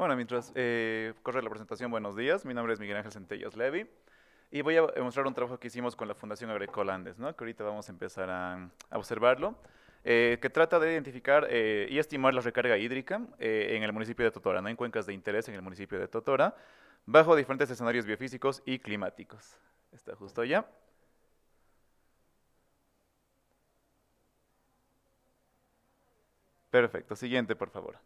Bueno, mientras eh, corre la presentación, buenos días. Mi nombre es Miguel Ángel Centellas Levy y voy a mostrar un trabajo que hicimos con la Fundación Agrícola Andes, ¿no? que ahorita vamos a empezar a, observarlo, eh, que trata de identificar eh, y estimar la recarga hídrica en el municipio de Totora, ¿no? en cuencas de interés en el municipio de Totora, bajo diferentes escenarios biofísicos y climáticos. Está justo allá. Perfecto, siguiente, por favor.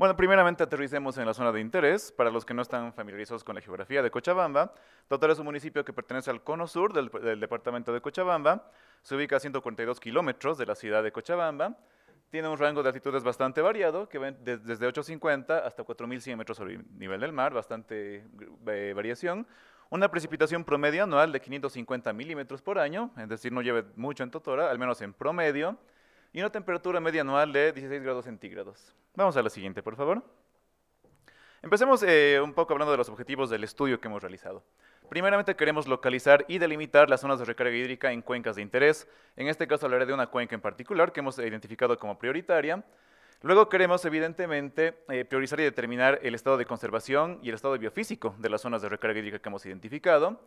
Bueno, primeramente aterricemos en la zona de interés. Para los que no están familiarizados con la geografía de Cochabamba, Totora es un municipio que pertenece al cono sur del, departamento de Cochabamba. Se ubica a 142 kilómetros de la ciudad de Cochabamba. Tiene un rango de altitudes bastante variado, que ven desde 850 hasta 4100 metros sobre nivel del mar, bastante eh, variación. Una precipitación promedio anual de 550 milímetros por año, es decir, no llueve mucho en Totora, al menos en promedio y una temperatura media anual de 16 grados centígrados. Vamos a la siguiente, por favor. Empecemos eh, un poco hablando de los objetivos del estudio que hemos realizado. Primeramente queremos localizar y delimitar las zonas de recarga hídrica en cuencas de interés. En este caso hablaré de una cuenca en particular que hemos identificado como prioritaria. Luego queremos, evidentemente, eh, priorizar y determinar el estado de conservación y el estado biofísico de las zonas de recarga hídrica que hemos identificado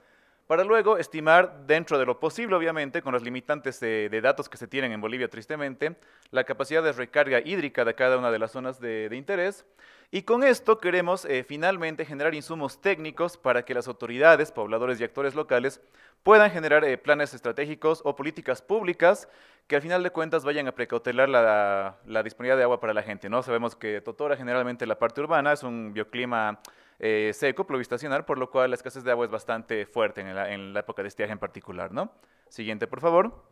para luego estimar dentro de lo posible, obviamente, con los limitantes de, datos que se tienen en Bolivia, tristemente, la capacidad de recarga hídrica de cada una de las zonas de, interés. Y con esto queremos eh, finalmente generar insumos técnicos para que las autoridades, pobladores y actores locales puedan generar eh, planes estratégicos o políticas públicas que al final de cuentas vayan a precautelar la, disponibilidad de agua para la gente. ¿no? Sabemos que Totora, generalmente la parte urbana, es un bioclima eh, seco, provistacional, por lo cual la escasez de agua es bastante fuerte en la, época de estiaje en particular, ¿no? Siguiente, por favor.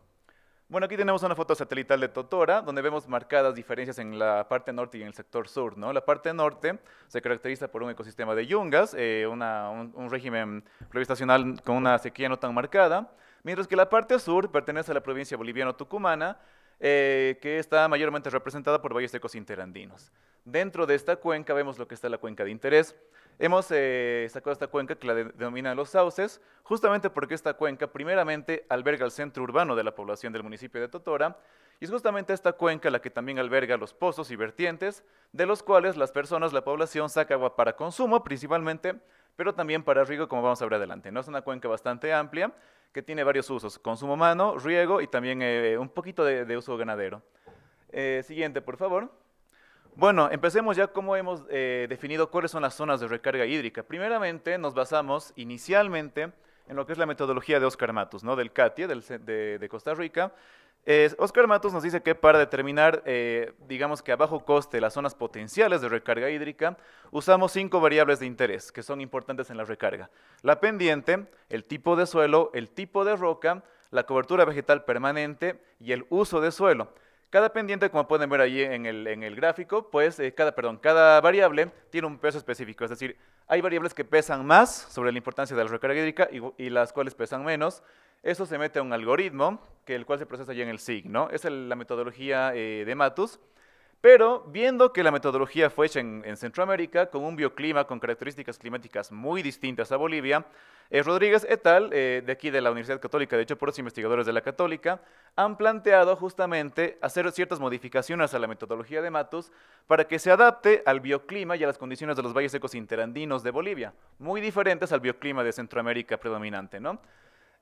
Bueno, aquí tenemos una foto satelital de Totora, donde vemos marcadas diferencias en la parte norte y en el sector sur. ¿no? La parte norte se caracteriza por un ecosistema de yungas, eh, un, régimen pluvistacional con una sequía no tan marcada, mientras que la parte sur pertenece a la provincia boliviano-tucumana, eh, que está mayormente representada por valles secos interandinos. Dentro de esta cuenca vemos lo que está la cuenca de interés. Hemos eh, sacado esta cuenca que la denominan denomina Los Sauces, justamente porque esta cuenca primeramente alberga el centro urbano de la población del municipio de Totora, y es justamente esta cuenca la que también alberga los pozos y vertientes, de los cuales las personas, la población saca agua para consumo principalmente, pero también para riego, como vamos a ver adelante. ¿no? Es una cuenca bastante amplia que tiene varios usos, consumo humano, riego y también eh, un poquito de, uso ganadero. Eh, siguiente, por favor. Bueno, empecemos ya cómo hemos eh, definido cuáles son las zonas de recarga hídrica. Primeramente, nos basamos inicialmente en lo que es la metodología de Oscar Matos, ¿no? del CATIE, de, Costa Rica. Oscar Matos nos dice que para determinar, eh, digamos que a bajo coste, las zonas potenciales de recarga hídrica, usamos cinco variables de interés que son importantes en la recarga. La pendiente, el tipo de suelo, el tipo de roca, la cobertura vegetal permanente y el uso de suelo. Cada pendiente, como pueden ver ahí en el, gráfico, pues eh, cada, perdón, cada variable tiene un peso específico. Es decir, hay variables que pesan más sobre la importancia de la recarga hídrica y, las cuales pesan menos. Eso se mete a un algoritmo, que el cual se procesa ya en el SIG, ¿no? es la metodología eh, de Matus. Pero viendo que la metodología fue hecha en, Centroamérica, con un bioclima con características climáticas muy distintas a Bolivia, eh, Rodríguez et al., eh, de aquí de la Universidad Católica, de hecho por los investigadores de la Católica, han planteado justamente hacer ciertas modificaciones a la metodología de Matus para que se adapte al bioclima y a las condiciones de los valles secos interandinos de Bolivia, muy diferentes al bioclima de Centroamérica predominante. ¿no?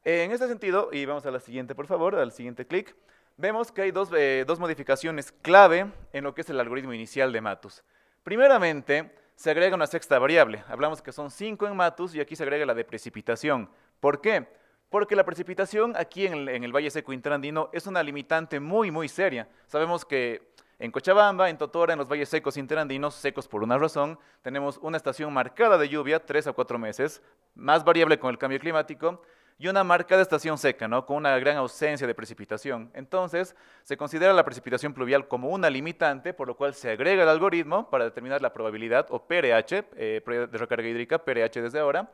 Eh, en este sentido, y vamos a la siguiente, por favor, al siguiente clic vemos que hay dos, eh, dos modificaciones clave en lo que es el algoritmo inicial de Matus. Primeramente, se agrega una sexta variable. Hablamos que son cinco en Matus y aquí se agrega la de precipitación. ¿Por qué? Porque la precipitación aquí en el, Valle Seco Interandino es una limitante muy, muy seria. Sabemos que en Cochabamba, en Totora, en los valles secos interandinos, secos por una razón, tenemos una estación marcada de lluvia, tres a cuatro meses, más variable con el cambio climático, y una marca de estación seca, ¿no? con una gran ausencia de precipitación. Entonces, se considera la precipitación pluvial como una limitante, por lo cual se agrega el algoritmo para determinar la probabilidad o eh, PRH, de recarga hídrica, PRH desde ahora.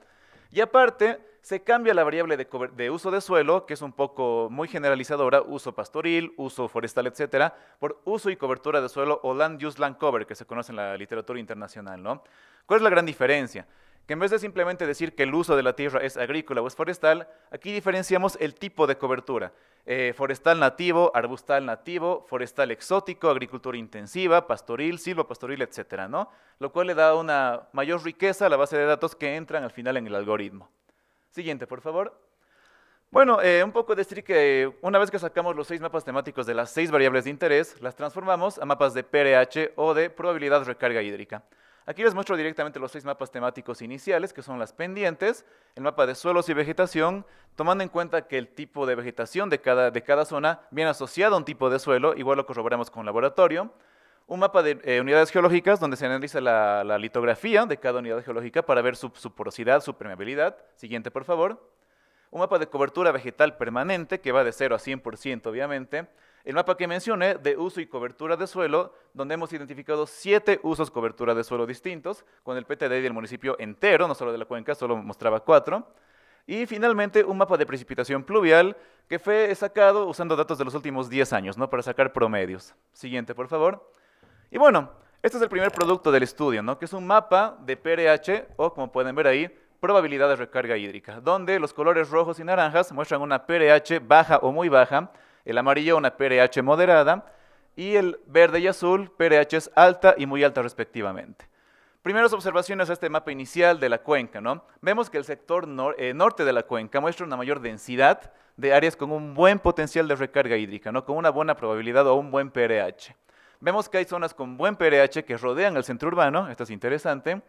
Y aparte, se cambia la variable de, uso de suelo, que es un poco muy generalizadora, uso pastoril, uso forestal, etcétera, por uso y cobertura de suelo o land use land cover, que se conoce en la literatura internacional, ¿no? ¿Cuál es la gran diferencia? que en vez de simplemente decir que el uso de la tierra es agrícola o es forestal, aquí diferenciamos el tipo de cobertura. Eh, forestal nativo, arbustal nativo, forestal exótico, agricultura intensiva, pastoril, silvopastoril, etc. ¿no? Lo cual le da una mayor riqueza a la base de datos que entran al final en el algoritmo. Siguiente, por favor. Bueno, eh, un poco decir que una vez que sacamos los seis mapas temáticos de las seis variables de interés, las transformamos a mapas de PRH o de probabilidad de recarga hídrica. Aquí les muestro directamente los seis mapas temáticos iniciales, que son las pendientes, el mapa de suelos y vegetación, tomando en cuenta que el tipo de vegetación de cada, zona viene asociado a un tipo de suelo, igual lo corroboramos con laboratorio. Un mapa de eh, unidades geológicas donde se analiza la, litografía de cada unidad geológica para ver su, su porosidad, su permeabilidad. Siguiente, por favor. Un mapa de cobertura vegetal permanente que va de 0 a 100%, obviamente el mapa que mencioné de uso y cobertura de suelo, donde hemos identificado siete usos cobertura de suelo distintos, con el PTD del municipio entero, no solo de la cuenca, solo mostraba cuatro. Y finalmente un mapa de precipitación pluvial que fue sacado usando datos de los últimos 10 años, ¿no? Para sacar promedios. Siguiente, por favor. Y bueno, este es el primer producto del estudio, ¿no? Que es un mapa de PRH, o como pueden ver ahí, probabilidad de recarga hídrica, donde los colores rojos y naranjas muestran una PRH baja o muy baja, el amarillo una pH moderada y el verde y azul es alta y muy alta respectivamente. Primeras observaciones a este mapa inicial de la cuenca, ¿no? Vemos que el sector eh, norte de la cuenca muestra una mayor densidad de áreas con un buen potencial de recarga hídrica, ¿no? Con una buena probabilidad o un buen PRH. Vemos que hay zonas con buen PRH que rodean el centro urbano, esto es interesante.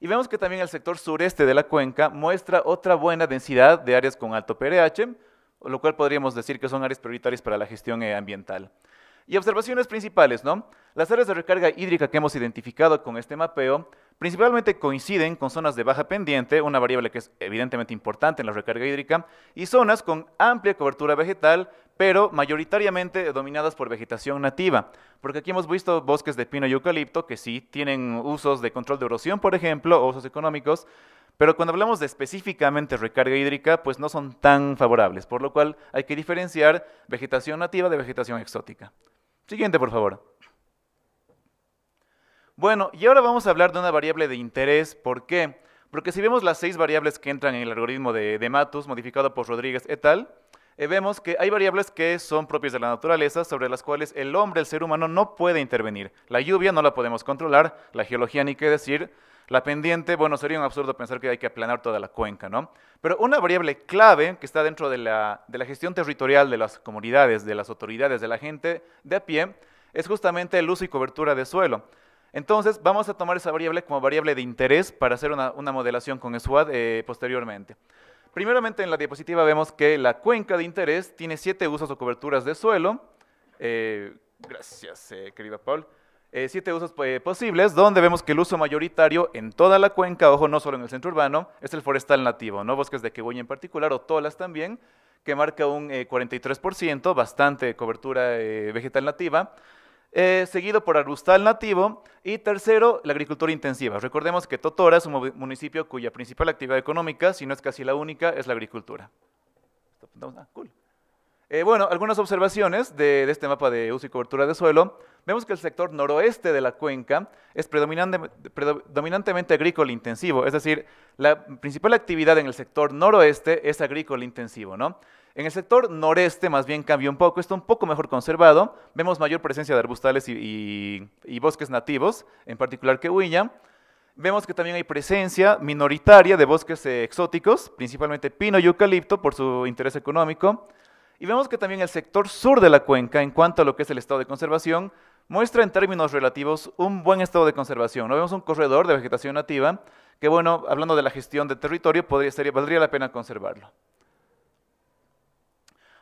Y vemos que también el sector sureste de la cuenca muestra otra buena densidad de áreas con alto PRH, lo cual podríamos decir que son áreas prioritarias para la gestión eh, ambiental. Y observaciones principales, ¿no? Las áreas de recarga hídrica que hemos identificado con este mapeo Principalmente coinciden con zonas de baja pendiente, una variable que es evidentemente importante en la recarga hídrica, y zonas con amplia cobertura vegetal, pero mayoritariamente dominadas por vegetación nativa. Porque aquí hemos visto bosques de pino y eucalipto que sí tienen usos de control de erosión, por ejemplo, o usos económicos, pero cuando hablamos de específicamente recarga hídrica, pues no son tan favorables, por lo cual hay que diferenciar vegetación nativa de vegetación exótica. Siguiente, por favor. Bueno, y ahora vamos a hablar de una variable de interés. ¿Por qué? Porque si vemos las seis variables que entran en el algoritmo de, Matus, modificado por Rodríguez et al., eh, vemos que hay variables que son propias de la naturaleza, sobre las cuales el hombre, el ser humano, no puede intervenir. La lluvia no la podemos controlar, la geología ni qué decir, la pendiente, bueno, sería un absurdo pensar que hay que aplanar toda la cuenca, ¿no? Pero una variable clave que está dentro de la, de la gestión territorial de las comunidades, de las autoridades, de la gente de a pie, es justamente el uso y cobertura de suelo. Entonces, vamos a tomar esa variable como variable de interés para hacer una, modelación con SWAT eh, posteriormente. Primeramente, en la diapositiva vemos que la cuenca de interés tiene siete usos o coberturas de suelo. Eh, gracias, eh, querido querida Paul. siete usos posibles, donde vemos que el uso mayoritario en toda la cuenca, ojo, no solo en el centro urbano, es el forestal nativo, ¿no? Bosques de quebuña en particular, o tolas también, que marca un 43%, bastante cobertura vegetal nativa. Eh, seguido por arbustal nativo y tercero, la agricultura intensiva. Recordemos que Totora es un municipio cuya principal actividad económica, si no es casi la única, es la agricultura. Ah, eh, bueno, algunas observaciones de, este mapa de uso y cobertura de suelo. Vemos que el sector noroeste de la cuenca es predominantemente agrícola intensivo, es decir, la principal actividad en el sector noroeste es agrícola intensivo, ¿no? En el sector noreste más bien cambia un poco, está un poco mejor conservado. Vemos mayor presencia de arbustales y, bosques nativos, en particular que huiña, Vemos que también hay presencia minoritaria de bosques exóticos, principalmente pino y eucalipto por su interés económico. Y vemos que también el sector sur de la cuenca, en cuanto a lo que es el estado de conservación, muestra en términos relativos un buen estado de conservación. ¿no? Vemos un corredor de vegetación nativa que, bueno, hablando de la gestión de territorio, podría, valdría la pena conservarlo.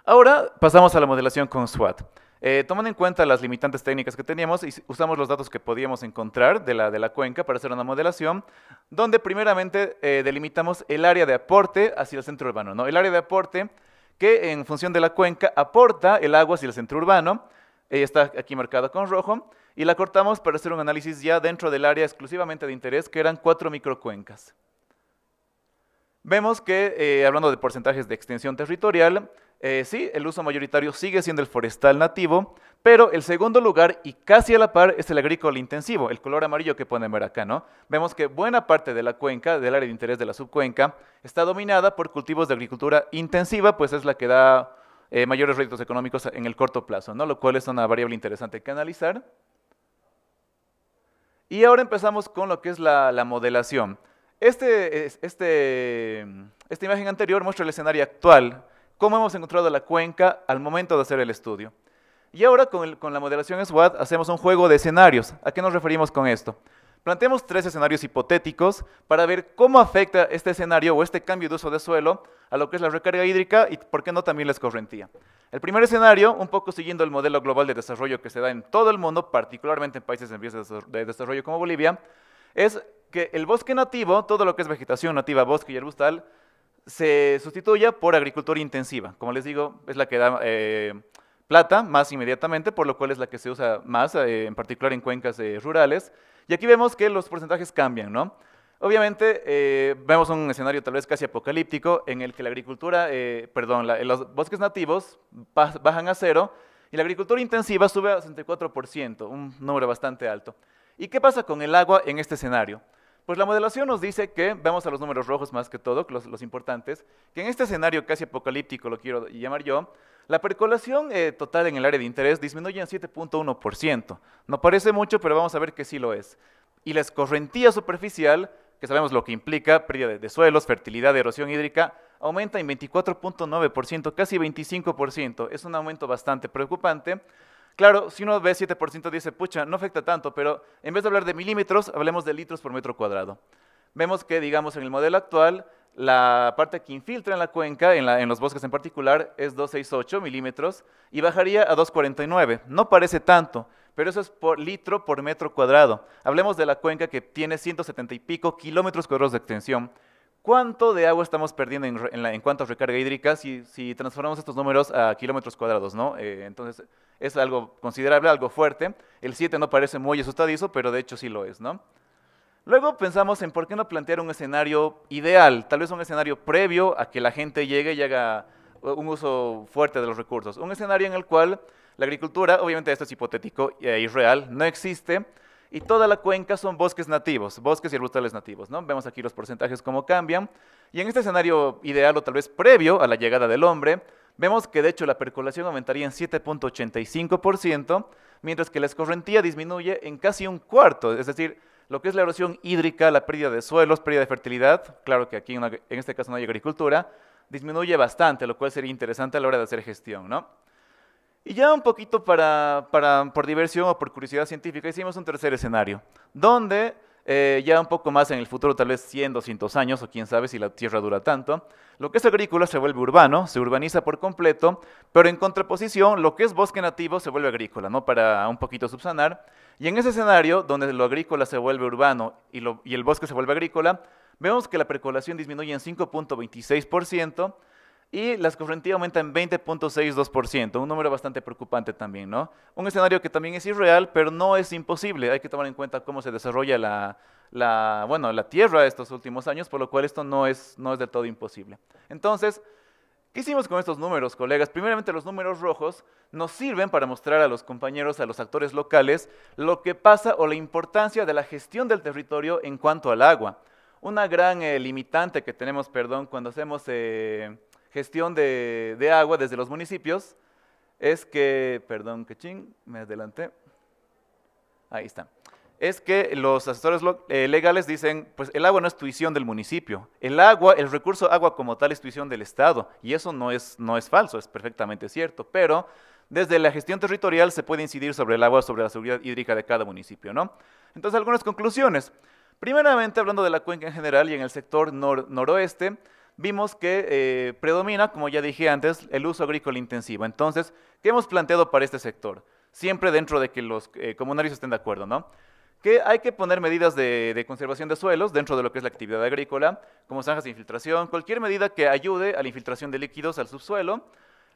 Ahora pasamos a la modelación con SWAT. Eh, tomando en cuenta las limitantes técnicas que teníamos, usamos los datos que podíamos encontrar de la, de la cuenca para hacer una modelación, donde primeramente eh, delimitamos el área de aporte hacia el centro urbano. ¿no? El área de aporte que en función de la cuenca aporta el agua hacia el centro urbano, está aquí marcada con rojo, y la cortamos para hacer un análisis ya dentro del área exclusivamente de interés, que eran cuatro microcuencas. Vemos que, eh, hablando de porcentajes de extensión territorial, eh, sí, el uso mayoritario sigue siendo el forestal nativo, pero el segundo lugar y casi a la par es el agrícola intensivo, el color amarillo que pueden ver acá, ¿no? Vemos que buena parte de la cuenca, del área de interés de la subcuenca, está dominada por cultivos de agricultura intensiva, pues es la que da eh, mayores réditos económicos en el corto plazo, ¿no? Lo cual es una variable interesante que analizar. Y ahora empezamos con lo que es la, modelación. Este este, esta imagen anterior muestra el escenario actual cómo hemos encontrado la cuenca al momento de hacer el estudio. Y ahora con, la modelación SWAT, hacemos un juego de escenarios. ¿A qué nos referimos con esto? Planteamos tres escenarios hipotéticos para ver cómo afecta este escenario o este cambio de uso de suelo a lo que es la recarga hídrica y por qué no también la escorrentía. El primer escenario, un poco siguiendo el modelo global de desarrollo que se da en todo el mundo, particularmente en países en vías de desarrollo como Bolivia, es que el bosque nativo, todo lo que es vegetación nativa, bosque y arbustal, se sustituya por agricultura intensiva. Como les digo, es la que da eh, plata más inmediatamente, por lo cual es la que se usa más, eh, en particular en cuencas eh, rurales. Y aquí vemos que los porcentajes cambian, ¿no? Obviamente, vemos un escenario tal vez casi apocalíptico en el que la agricultura, perdón, los bosques nativos bajan a cero y la agricultura intensiva sube a 64%, un número bastante alto. ¿Y qué pasa con el agua en este escenario? Pues la modelación nos dice que, vamos a los números rojos más que todo, los, importantes, que en este escenario casi apocalíptico, lo quiero llamar yo, la percolación eh, total en el área de interés disminuye en 7.1%. No parece mucho, pero vamos a ver que sí lo es. Y la escorrentía superficial, que sabemos lo que implica, pérdida de suelos, fertilidad, erosión hídrica, aumenta en 24.9%, casi 25%. Es un aumento bastante preocupante Claro, si uno ve 7%, dice, pucha, no afecta tanto, pero en vez de hablar de milímetros, hablemos de litros por metro cuadrado. Vemos que, digamos, en el modelo actual, la parte que infiltra en la cuenca, en, los bosques en particular, es 268 milímetros y bajaría a 249. No parece tanto, pero eso es por litro por metro cuadrado. Hablemos de la cuenca que tiene 170 y pico kilómetros cuadrados de extensión. ¿Cuánto de agua estamos perdiendo en, cuanto a recarga hídrica si, transformamos estos números a kilómetros cuadrados? ¿no? Eh, entonces, es algo considerable, algo fuerte. El 7 no parece muy asustadizo, pero de hecho sí lo es. ¿no? Luego pensamos en por qué no plantear un escenario ideal, tal vez un escenario previo a que la gente llegue y haga un uso fuerte de los recursos. Un escenario en el cual la agricultura, obviamente esto es hipotético e irreal, no existe, y toda la cuenca son bosques nativos, bosques y arbustales nativos. ¿no? Vemos aquí los porcentajes cómo cambian. Y en este escenario ideal o tal vez previo a la llegada del hombre, vemos que de hecho la percolación aumentaría en 7.85%, mientras que la escorrentía disminuye en casi un cuarto, es decir, lo que es la erosión hídrica, la pérdida de suelos, pérdida de fertilidad, claro que aquí en este caso no hay agricultura, disminuye bastante, lo cual sería interesante a la hora de hacer gestión, ¿no? Y ya un poquito para, por diversión o por curiosidad científica, hicimos un tercer escenario, donde eh, ya un poco más en el futuro, tal vez 100, 200 años, o quién sabe si la Tierra dura tanto, lo que es agrícola se vuelve urbano, se urbaniza por completo, pero en contraposición, lo que es bosque nativo se vuelve agrícola, ¿no? Para un poquito subsanar. Y en ese escenario, donde lo agrícola se vuelve urbano y, y el bosque se vuelve agrícola, vemos que la percolación disminuye en 5.26%, y las correntías aumenta en 20.62%, un número bastante preocupante también, ¿no? Un escenario que también es irreal, pero no es imposible. Hay que tomar en cuenta cómo se desarrolla la, la, la Tierra estos últimos años, por lo cual esto no es, no es del todo imposible. Entonces, ¿qué hicimos con estos números, colegas? Primeramente, los números rojos nos sirven para mostrar a los compañeros, a los actores locales, lo que pasa o la importancia de la gestión del territorio en cuanto al agua. Una gran eh, limitante que tenemos, perdón, cuando hacemos... Eh, gestión de, agua desde los municipios es que, perdón, que ching, me adelanté. Ahí está. Es que los asesores eh, legales dicen, pues el agua no es tuición del municipio. El agua, el recurso agua como tal es tuición del Estado. Y eso no es, no es falso, es perfectamente cierto. Pero desde la gestión territorial se puede incidir sobre el agua, sobre la seguridad hídrica de cada municipio, ¿no? Entonces, algunas conclusiones. Primeramente, hablando de la cuenca en general y en el sector noroeste, vimos que eh, predomina, como ya dije antes, el uso agrícola intensivo. Entonces, ¿qué hemos planteado para este sector? Siempre dentro de que los eh, comunarios estén de acuerdo, ¿no? Que hay que poner medidas de, de, conservación de suelos dentro de lo que es la actividad agrícola, como zanjas de infiltración, cualquier medida que ayude a la infiltración de líquidos al subsuelo,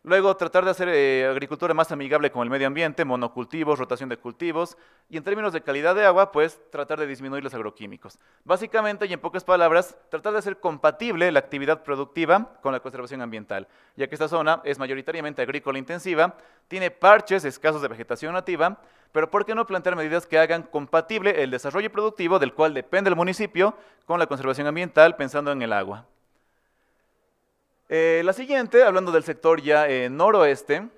Luego, tratar de hacer eh, agricultura más amigable con el medio ambiente, monocultivos, rotación de cultivos. Y en términos de calidad de agua, pues tratar de disminuir los agroquímicos. Básicamente, y en pocas palabras, tratar de hacer compatible la actividad productiva con la conservación ambiental, ya que esta zona es mayoritariamente agrícola intensiva, tiene parches escasos de vegetación nativa, pero ¿por qué no plantear medidas que hagan compatible el desarrollo productivo del cual depende el municipio con la conservación ambiental pensando en el agua? Eh, la siguiente, hablando del sector ya noroeste,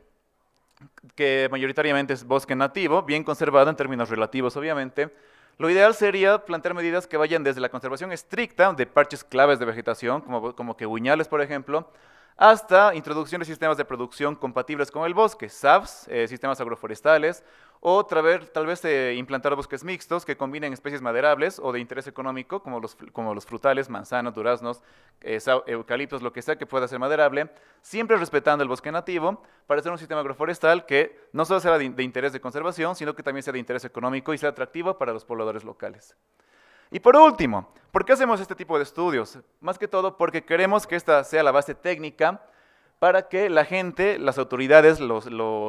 que mayoritariamente es bosque nativo, bien conservado en términos relativos, obviamente. Lo ideal sería plantear medidas que vayan desde la conservación estricta de parches claves de vegetación, como, como que huñales, por ejemplo, hasta introducción de sistemas de producción compatibles con el bosque, SAFs, eh, sistemas agroforestales, o tal vez eh, implantar bosques mixtos que combinen especies maderables o de interés económico, como los, frutales, manzanos, duraznos, eh, eucaliptos, lo que sea que pueda ser maderable, siempre respetando el bosque nativo, para hacer un sistema agroforestal que no solo sea de interés de conservación, sino que también sea de interés económico y sea atractivo para los pobladores locales. Y por último, ¿por qué hacemos este tipo de estudios? Más que todo porque queremos que esta sea la base técnica para que la gente, las autoridades, los,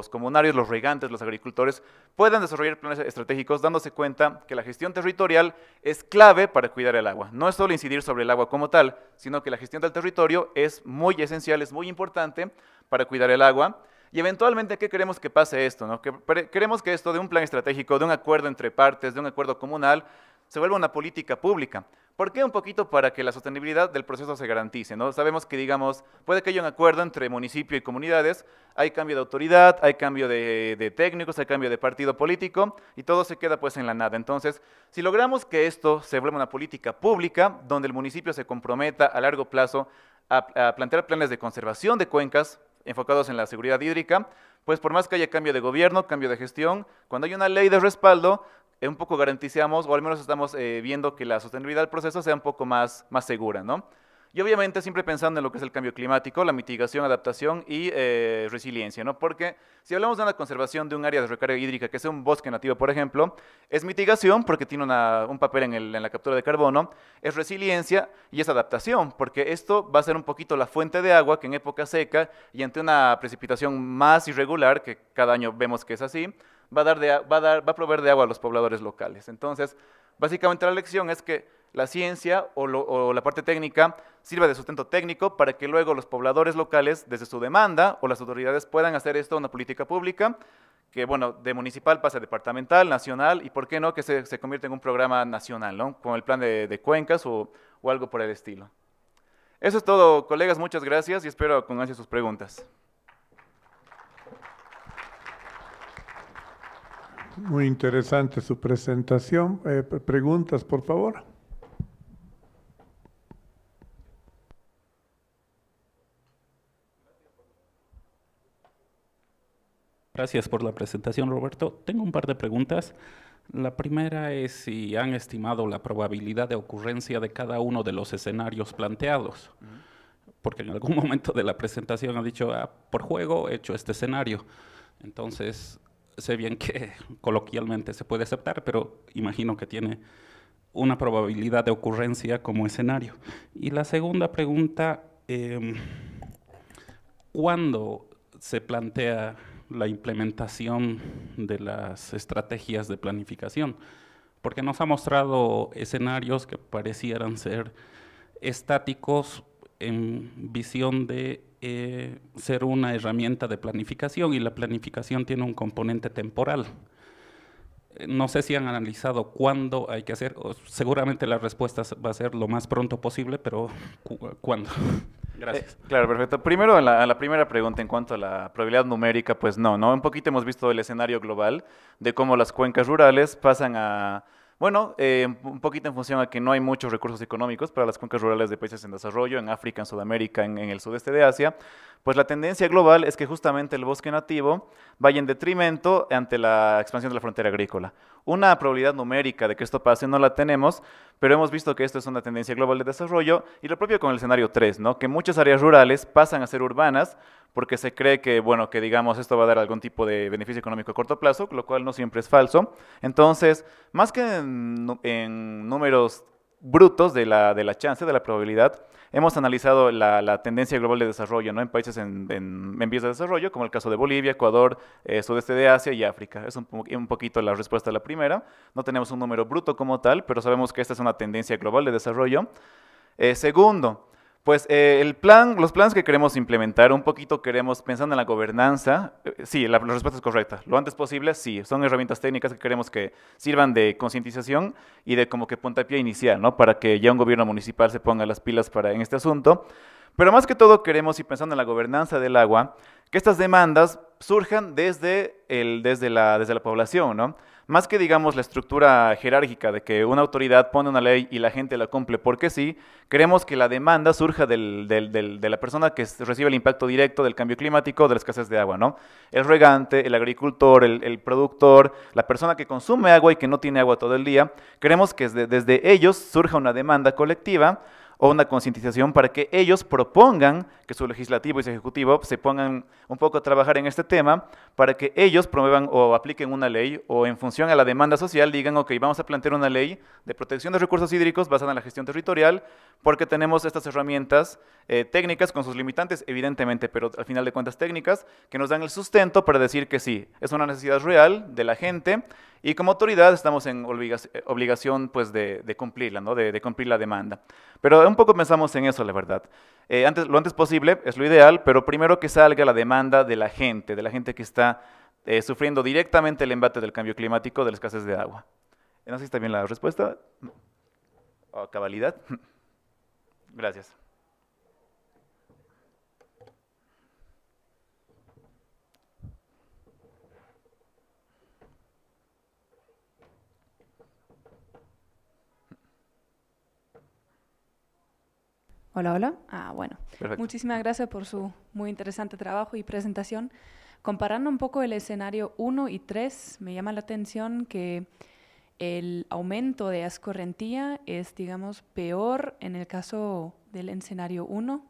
comunarios, los regantes, los agricultores puedan desarrollar planes estratégicos dándose cuenta que la gestión territorial es clave para cuidar el agua. No es solo incidir sobre el agua como tal, sino que la gestión del territorio es muy esencial, es muy importante para cuidar el agua. Y eventualmente, ¿qué queremos que pase esto? No? Que queremos que esto de un plan estratégico, de un acuerdo entre partes, de un acuerdo comunal, se vuelve una política pública. ¿Por qué? Un poquito para que la sostenibilidad del proceso se garantice, ¿no? Sabemos que, digamos, puede que haya un acuerdo entre municipio y comunidades, hay cambio de autoridad, hay cambio de, técnicos, hay cambio de partido político y todo se queda pues en la nada. Entonces, si logramos que esto se vuelva una política pública, donde el municipio se comprometa a largo plazo a, a plantear planes de conservación de cuencas enfocados en la seguridad hídrica, pues por más que haya cambio de gobierno, cambio de gestión, cuando hay una ley de respaldo, un poco garantizamos, o al menos estamos eh, viendo que la sostenibilidad del proceso sea un poco más, más segura, Y obviamente siempre pensando en lo que es el cambio climático, la mitigación, adaptación y eh, resiliencia, ¿no? Porque si hablamos de la conservación de un área de recarga hídrica, que sea un bosque nativo, por ejemplo, es mitigación porque tiene un papel en, en, la captura de carbono, es resiliencia y es adaptación, porque esto va a ser un poquito la fuente de agua que en época seca y ante una precipitación más irregular, que cada año vemos que es así, va a, dar de, va proveer de agua a los pobladores locales. Entonces, básicamente la lección es que la ciencia o, la parte técnica sirva de sustento técnico para que luego los pobladores locales, desde su demanda o las autoridades, puedan hacer esto una política pública que, bueno, de municipal pasa a departamental, nacional y, ¿por qué no?, que se, se convierta en un programa nacional, ¿no?, con el plan de, cuencas o, o algo por el estilo. Eso es todo, colegas, muchas gracias y espero con ansia sus preguntas. Muy interesante su presentación. Eh, preguntas, por favor. Gracias por la presentación, Roberto. Tengo un par de preguntas. La primera es si han estimado la probabilidad de ocurrencia de cada uno de los escenarios planteados. Porque en algún momento de la presentación ha dicho, ah, por juego he hecho este escenario. Entonces, sé bien que coloquialmente se puede aceptar, pero imagino que tiene una probabilidad de ocurrencia como escenario. Y la segunda pregunta, em, ¿cuándo se plantea la implementación de las estrategias de planificación? Porque nos ha mostrado escenarios que parecieran ser estáticos en visión de eh, ser una herramienta de planificación y la planificación tiene un componente temporal. Eh, no sé si han analizado cuándo hay que hacer, seguramente la respuesta va a ser lo más pronto posible, pero cuándo. Gracias. Eh, claro, perfecto. Primero, a la, la, primera pregunta en cuanto a la probabilidad numérica, pues no, ¿no? Un poquito hemos visto el escenario global de cómo las cuencas rurales pasan a bueno, eh, un poquito en función a que no hay muchos recursos económicos para las cuencas rurales de países en desarrollo, en África, en Sudamérica, en, el sudeste de Asia, pues la tendencia global es que justamente el bosque nativo vaya en detrimento ante la expansión de la frontera agrícola. Una probabilidad numérica de que esto pase no la tenemos, pero hemos visto que esto es una tendencia global de desarrollo y lo propio con el escenario 3, ¿no? que muchas áreas rurales pasan a ser urbanas porque se cree que, bueno, que digamos esto va a dar algún tipo de beneficio económico a corto plazo, lo cual no siempre es falso. Entonces, más que en, números brutos de la, de la chance, de la probabilidad, hemos analizado la, tendencia global de desarrollo ¿no? en países en, en, vías de desarrollo, como el caso de Bolivia, Ecuador, eh, sudeste de Asia y África. Es un, poquito la respuesta a la primera. No tenemos un número bruto como tal, pero sabemos que esta es una tendencia global de desarrollo. Eh, segundo, pues eh, el plan, los planes que queremos implementar, un poquito queremos, pensando en la gobernanza, eh, sí, la, respuesta es correcta. Lo antes posible, sí. Son herramientas técnicas que queremos que sirvan de concientización y de como que puntapié inicial, ¿no? Para que ya un gobierno municipal se ponga las pilas para, en este asunto. Pero más que todo queremos, y pensando en la gobernanza del agua, que estas demandas surjan desde, el, desde, la, desde la población, ¿no? más que digamos la estructura jerárquica de que una autoridad pone una ley y la gente la cumple porque sí, creemos que la demanda surja de la persona que recibe el impacto directo del cambio climático, de la escasez de agua, ¿no? El regante, el agricultor, el, productor, la persona que consume agua y que no tiene agua todo el día, creemos que desde ellos surja una demanda colectiva o una concientización para que ellos propongan que su legislativo y su ejecutivo se pongan un poco a trabajar en este tema, para que ellos promuevan o apliquen una ley o en función a la demanda social digan, ok, vamos a plantear una ley de protección de recursos hídricos basada en la gestión territorial, porque tenemos estas herramientas eh, técnicas con sus limitantes, evidentemente, pero al final de cuentas técnicas, que nos dan el sustento para decir que sí, es una necesidad real de la gente y como autoridad estamos en eh, obligación pues, de, cumplirla, ¿no? de, cumplir la demanda. Pero un poco pensamos en eso, la verdad. Eh, lo antes posible es lo ideal, pero primero que salga la demanda de la gente, de la gente que está eh, sufriendo directamente el embate del cambio climático, de la escasez de agua. ¿No sé si está bien la respuesta? ¿O cabalidad? Gracias. Hola, hola. Ah, bueno. Muchísimas gracias por su muy interesante trabajo y presentación. Comparando un poco el escenario 1 y 3, me llama la atención que el aumento de escorrentía es, digamos, peor en el caso del escenario 1.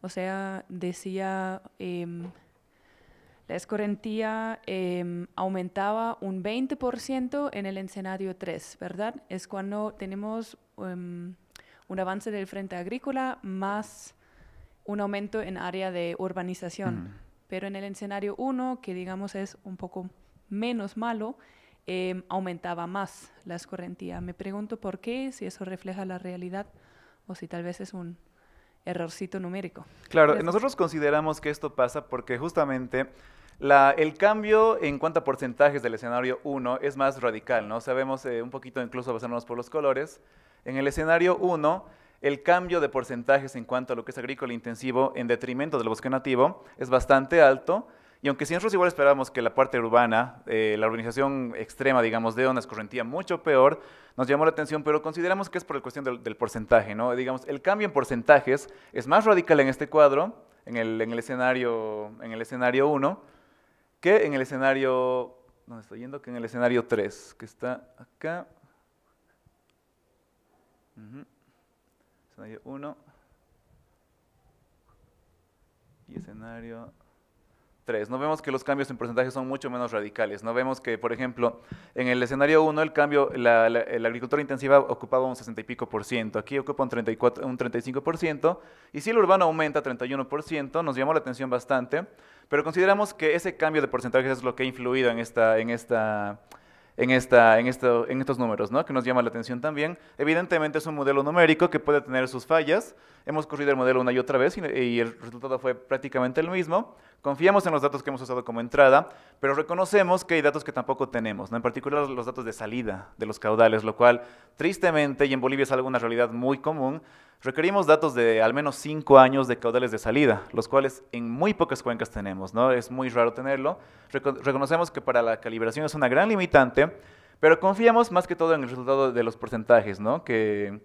O sea, decía, em, la escorrentía em, aumentaba un 20% en el escenario 3, ¿verdad? Es cuando tenemos... Em, un avance del frente agrícola más un aumento en área de urbanización. Mm. Pero en el escenario 1, que digamos es un poco menos malo, em, aumentaba más la escorrentía. Me pregunto por qué, si eso refleja la realidad o si tal vez es un errorcito numérico. Claro, nosotros consideramos que esto pasa porque justamente la, el cambio en cuanto a porcentajes del escenario 1 es más radical, ¿no? Sabemos eh, un poquito, incluso basándonos por los colores, en el escenario 1, el cambio de porcentajes en cuanto a lo que es agrícola intensivo en detrimento del bosque nativo es bastante alto. Y aunque si nosotros igual esperábamos que la parte urbana, eh, la urbanización extrema, digamos, de ondas correntía mucho peor, nos llamó la atención, pero consideramos que es por la cuestión del, porcentaje, ¿no? Digamos, el cambio en porcentajes es más radical en este cuadro, en el, escenario 1, en el escenario que en el escenario, ¿dónde estoy yendo? Que en el escenario 3, que está acá. Escenario 1. Y escenario 3. No vemos que los cambios en porcentaje son mucho menos radicales. No vemos que, por ejemplo, en el escenario 1 el cambio, la, agricultura intensiva ocupaba un 60 y pico por ciento. Aquí ocupa un, 35 por ciento. Y si el urbano aumenta 31 por ciento, nos llamó la atención bastante. Pero consideramos que ese cambio de porcentaje es lo que ha influido en esta... En esta en, esta, en, esto, en estos números, ¿no? que nos llama la atención también. Evidentemente es un modelo numérico que puede tener sus fallas. Hemos corrido el modelo una y otra vez y, el resultado fue prácticamente el mismo. Confiamos en los datos que hemos usado como entrada, pero reconocemos que hay datos que tampoco tenemos, ¿no? en particular los datos de salida de los caudales, lo cual tristemente, y en Bolivia es algo una realidad muy común, Requerimos datos de al menos 5 años de caudales de salida, los cuales en muy pocas cuencas tenemos, ¿no? Es muy raro tenerlo. reconocemos que para la calibración es una gran limitante, pero confiamos más que todo en el resultado de los porcentajes, ¿no? Que,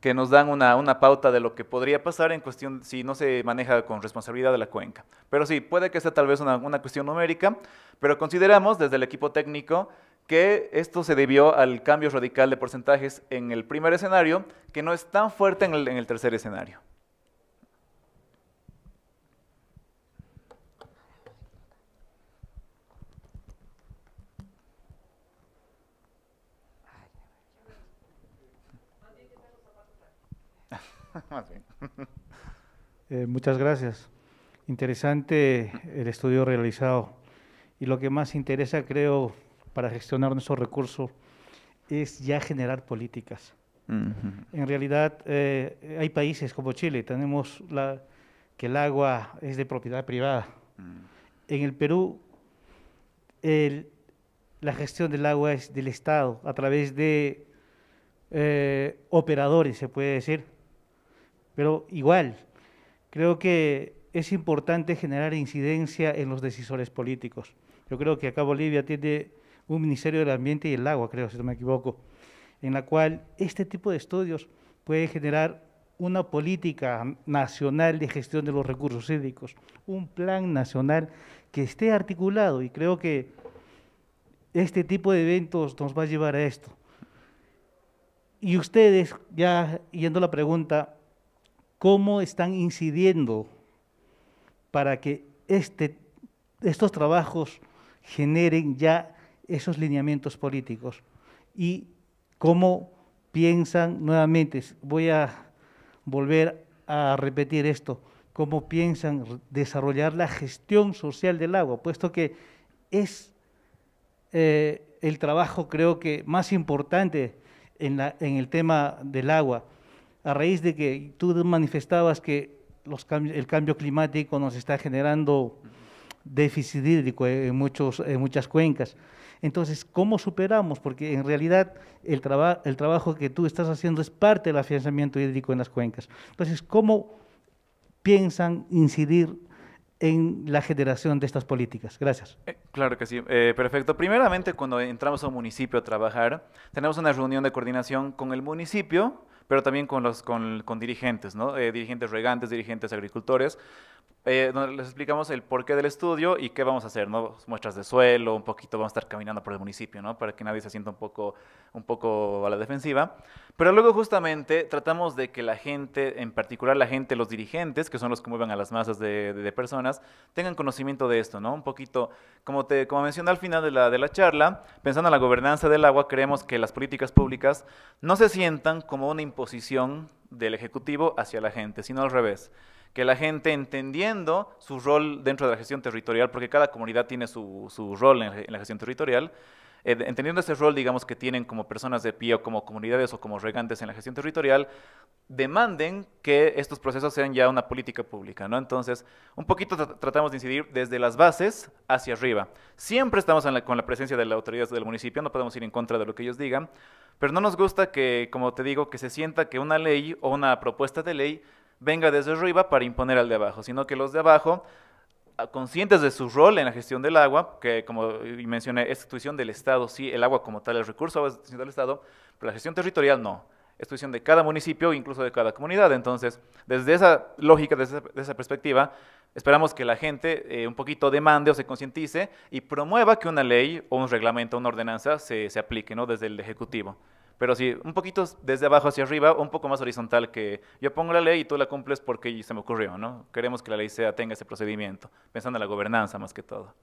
que nos dan una, una, pauta de lo que podría pasar en cuestión si no se maneja con responsabilidad de la cuenca. Pero sí, puede que sea tal vez una, una cuestión numérica, pero consideramos desde el equipo técnico que esto se debió al cambio radical de porcentajes en el primer escenario, que no es tan fuerte en el, tercer escenario. Eh, muchas gracias. Interesante el estudio realizado. Y lo que más interesa, creo, para gestionar nuestros recursos es ya generar políticas. En realidad, eh, hay países como Chile, tenemos que el agua es de propiedad privada. Mm. En el Perú, la gestión del agua es del Estado a través de eh, operadores, se puede decir. Pero igual, creo que es importante generar incidencia en los decisores políticos. Yo creo que acá Bolivia tiene un Ministerio del Ambiente y el Agua, creo, si no me equivoco, en la cual este tipo de estudios puede generar una política nacional de gestión de los recursos hídricos, un plan nacional que esté articulado y creo que este tipo de eventos nos va a llevar a esto. Y ustedes, ya yendo a la pregunta, ¿cómo están incidiendo para que este, estos trabajos generen ya esos lineamientos políticos y cómo piensan nuevamente, voy a volver a repetir esto, cómo piensan desarrollar la gestión social del agua, puesto que es eh, el trabajo creo que más importante en, el tema del agua, a raíz de que tú manifestabas que el cambio climático nos está generando déficit hídrico en, muchos, muchas cuencas. Entonces, ¿cómo superamos? Porque en realidad el, trabajo que tú estás haciendo es parte del afianzamiento hídrico en las cuencas. Entonces, ¿cómo piensan incidir en la generación de estas políticas? Gracias. Eh, claro que sí. Eh, perfecto. Primeramente, cuando entramos a un municipio a trabajar, tenemos una reunión de coordinación con el municipio, pero también con, los, con, dirigentes, ¿no? Eh, dirigentes regantes, dirigentes agricultores, eh, donde les explicamos el porqué del estudio y qué vamos a hacer, ¿no? Muestras de suelo, un poquito vamos a estar caminando por el municipio, ¿no? Para que nadie se sienta un poco, un poco a la defensiva. Pero luego justamente tratamos de que la gente, en particular la gente, los dirigentes, que son los que mueven a las masas de, personas, tengan conocimiento de esto, ¿no? Un poquito, como, te, como mencioné al final de la, de la charla, pensando en la gobernanza del agua, creemos que las políticas públicas no se sientan como una imposición del Ejecutivo hacia la gente, sino al revés que la gente entendiendo su rol dentro de la gestión territorial, porque cada comunidad tiene su, rol en, la gestión territorial, eh, entendiendo ese rol, digamos, que tienen como personas de pie o como comunidades o como regantes en la gestión territorial, demanden que estos procesos sean ya una política pública, ¿no? Entonces, un poquito tratamos de incidir desde las bases hacia arriba. Siempre estamos con la presencia de las autoridades del municipio, no podemos ir en contra de lo que ellos digan, pero no nos gusta que, como te digo, que se sienta que una ley o una propuesta de ley venga desde arriba para imponer al de abajo, sino que los de abajo, ah, conscientes de su rol en la gestión del agua, que como eh, mencioné, es institución del Estado, sí, el agua como tal, es recurso del Estado, pero la gestión territorial no, es institución de cada municipio, incluso de cada comunidad. Entonces, desde esa lógica, desde esa, perspectiva, esperamos que la gente eh, un poquito demande o se concientice y promueva que una ley o un reglamento, una ordenanza se, se aplique ¿no? desde el Ejecutivo. Pero sí, un poquito desde abajo hacia arriba, un poco más horizontal que yo pongo la ley y tú la cumples porque se me ocurrió, ¿no? Queremos que la ley sea, tenga ese procedimiento, pensando en la gobernanza más que todo.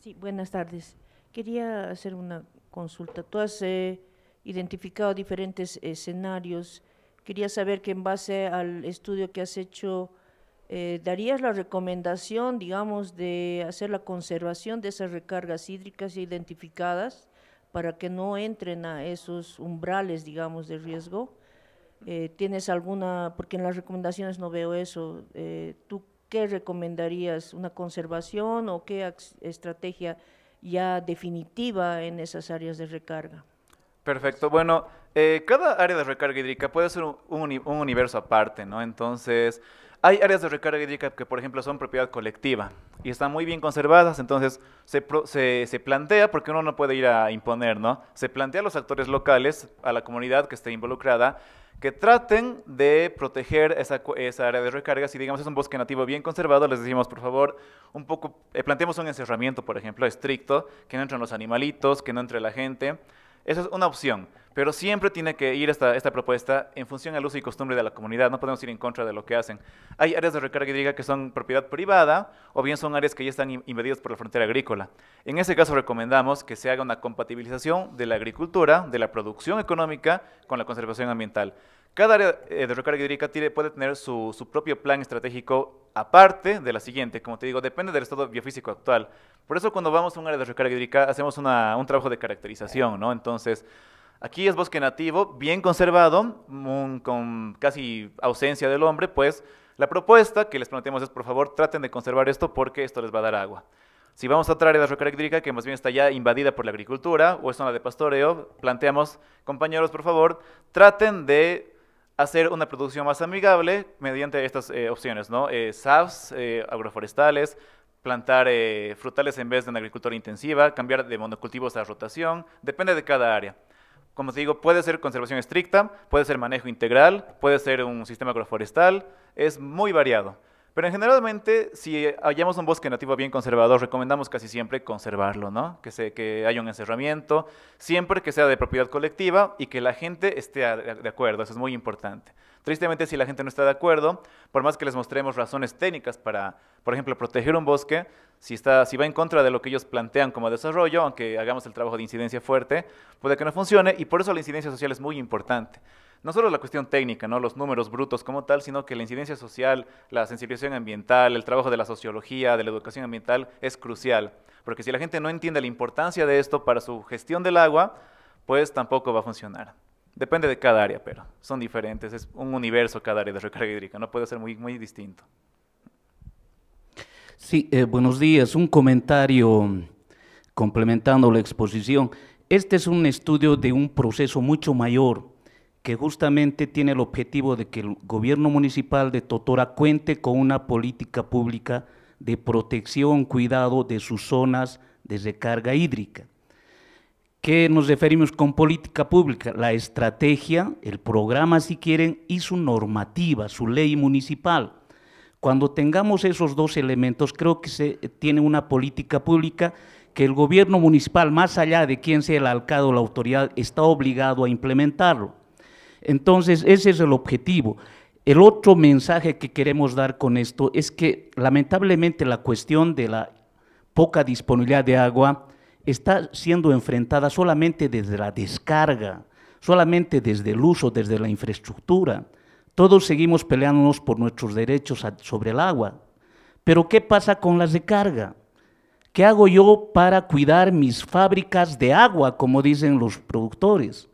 Sí, buenas tardes. Quería hacer una consulta. Tú has eh, identificado diferentes escenarios. Quería saber que en base al estudio que has hecho eh, ¿darías la recomendación, digamos, de hacer la conservación de esas recargas hídricas identificadas para que no entren a esos umbrales, digamos, de riesgo? Eh, ¿Tienes alguna, porque en las recomendaciones no veo eso, eh, ¿tú qué recomendarías? ¿Una conservación o qué estrategia ya definitiva en esas áreas de recarga? Perfecto, bueno, cada área de recarga hídrica puede ser un universo aparte, ¿no? Entonces, hay áreas de recarga hídrica que, por ejemplo, son propiedad colectiva y están muy bien conservadas, entonces se, plantea, porque uno no puede ir a imponer, ¿no? Se plantea a los actores locales, a la comunidad que esté involucrada, que traten de proteger esa, área de recarga. Si digamos es un bosque nativo bien conservado, les decimos, por favor, un poco, eh, planteemos un encerramiento, por ejemplo, estricto, que no entren los animalitos, que no entre la gente. Esa es una opción, pero siempre tiene que ir esta, propuesta en función al uso y costumbre de la comunidad, no podemos ir en contra de lo que hacen. Hay áreas de recarga hídrica que son propiedad privada o bien son áreas que ya están invadidas por la frontera agrícola. En ese caso recomendamos que se haga una compatibilización de la agricultura, de la producción económica con la conservación ambiental. Cada área eh, de recarga hídrica puede tener su, propio plan estratégico aparte de la siguiente. Como te digo, depende del estado biofísico actual. Por eso cuando vamos a un área de recarga hídrica hacemos un trabajo de caracterización, ¿no? Entonces, aquí es bosque nativo, bien conservado, con casi ausencia del hombre, pues la propuesta que les planteamos es, por favor, traten de conservar esto porque esto les va a dar agua. Si vamos a otra área de recarga hídrica que más bien está ya invadida por la agricultura o es zona de pastoreo, planteamos, compañeros, por favor, traten de hacer una producción más amigable mediante estas eh, opciones, ¿no? Eh, SAFs, eh, agroforestales, plantar frutales en vez de una agricultura intensiva, cambiar de monocultivos a rotación, depende de cada área. Como te digo, puede ser conservación estricta, puede ser manejo integral, puede ser un sistema agroforestal, es muy variado. Pero generalmente, si hallamos un bosque nativo bien conservador, recomendamos casi siempre conservarlo, ¿no? Que, se, que haya un encerramiento, siempre que sea de propiedad colectiva y que la gente esté de acuerdo, eso es muy importante. Tristemente, si la gente no está de acuerdo, por más que les mostremos razones técnicas para, por ejemplo, proteger un bosque, si, está, si va en contra de lo que ellos plantean como desarrollo, aunque hagamos el trabajo de incidencia fuerte, puede que no funcione y por eso la incidencia social es muy importante no solo la cuestión técnica, ¿no? los números brutos como tal, sino que la incidencia social, la sensibilización ambiental, el trabajo de la sociología, de la educación ambiental es crucial. Porque si la gente no entiende la importancia de esto para su gestión del agua, pues tampoco va a funcionar. Depende de cada área, pero son diferentes. Es un universo cada área de recarga hídrica, no puede ser muy, muy distinto. Sí, eh, buenos días. Un comentario complementando la exposición. Este es un estudio de un proceso mucho mayor que justamente tiene el objetivo de que el gobierno municipal de Totora cuente con una política pública de protección, cuidado de sus zonas de recarga hídrica. ¿Qué nos referimos con política pública? La estrategia, el programa si quieren, y su normativa, su ley municipal. Cuando tengamos esos dos elementos, creo que se tiene una política pública que el gobierno municipal, más allá de quién sea el alcalde o la autoridad, está obligado a implementarlo. Entonces, ese es el objetivo. El otro mensaje que queremos dar con esto es que lamentablemente la cuestión de la poca disponibilidad de agua está siendo enfrentada solamente desde la descarga, solamente desde el uso, desde la infraestructura. Todos seguimos peleándonos por nuestros derechos sobre el agua. Pero ¿qué pasa con la recarga? ¿Qué hago yo para cuidar mis fábricas de agua, como dicen los productores?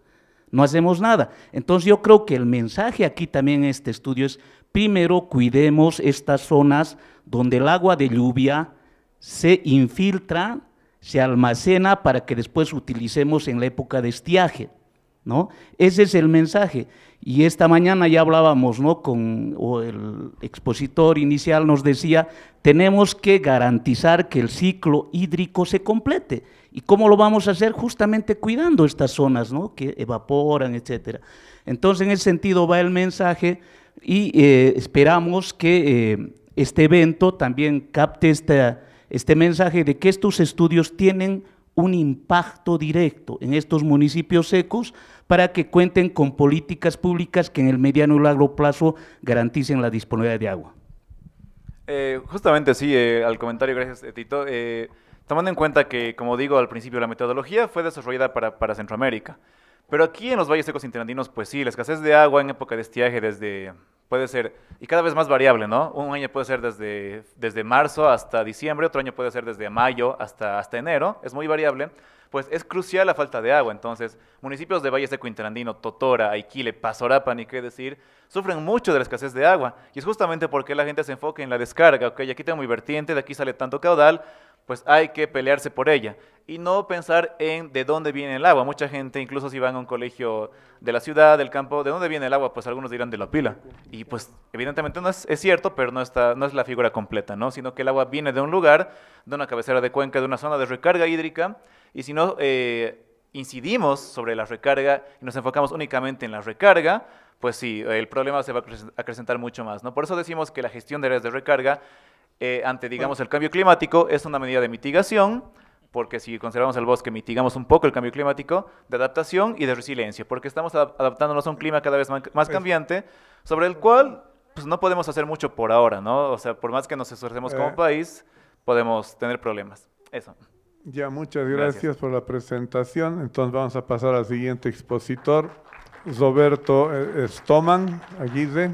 no hacemos nada. Entonces yo creo que el mensaje aquí también en este estudio es, primero cuidemos estas zonas donde el agua de lluvia se infiltra, se almacena para que después utilicemos en la época de estiaje. ¿No? Ese es el mensaje. Y esta mañana ya hablábamos, Con el expositor inicial nos decía, tenemos que garantizar que el ciclo hídrico se complete. ¿Y cómo lo vamos a hacer? Justamente cuidando estas zonas que evaporan, etcétera. Entonces, en ese sentido va el mensaje y eh, esperamos que eh, este evento también capte esta, este mensaje de que estos estudios tienen un impacto directo en estos municipios secos para que cuenten con políticas públicas que en el mediano y largo plazo garanticen la disponibilidad de agua. Eh, justamente sí, al comentario, gracias Tito. Tomando en cuenta que, como digo al principio, la metodología fue desarrollada para, para Centroamérica. Pero aquí en los valles secos interandinos, pues sí, la escasez de agua en época de estiaje desde, puede ser, y cada vez más variable, ¿no? Un año puede ser desde, desde marzo hasta diciembre, otro año puede ser desde mayo hasta, hasta enero, es muy variable, pues es crucial la falta de agua. Entonces, municipios de valles secos Interandino, Totora, Aiquile, Pasorapa, ni qué decir, sufren mucho de la escasez de agua. Y es justamente porque la gente se enfoca en la descarga, ok, aquí tengo mi vertiente, de aquí sale tanto caudal, pues hay que pelearse por ella y no pensar en de dónde viene el agua. Mucha gente, incluso si van a un colegio de la ciudad, del campo, ¿de dónde viene el agua? Pues algunos dirán de la pila. Y pues evidentemente no es, cierto, pero no, está, no es la figura completa, ¿no? Sino que el agua viene de un lugar, de una cabecera de cuenca, de una zona de recarga hídrica, y si no eh, incidimos sobre la recarga y nos enfocamos únicamente en la recarga, pues sí, el problema se va a acrecentar mucho más, ¿no? Por eso decimos que la gestión de redes de recarga eh, ante, digamos, el cambio climático es una medida de mitigación, porque si conservamos el bosque mitigamos un poco el cambio climático, de adaptación y de resiliencia, porque estamos adaptándonos a un clima cada vez más cambiante, sobre el cual pues, no podemos hacer mucho por ahora, ¿no? O sea, por más que nos esforcemos como eh. país, podemos tener problemas. Eso. Ya, muchas gracias, gracias, por la presentación. Entonces vamos a pasar al siguiente expositor, Roberto eh, Stoman Aguirre.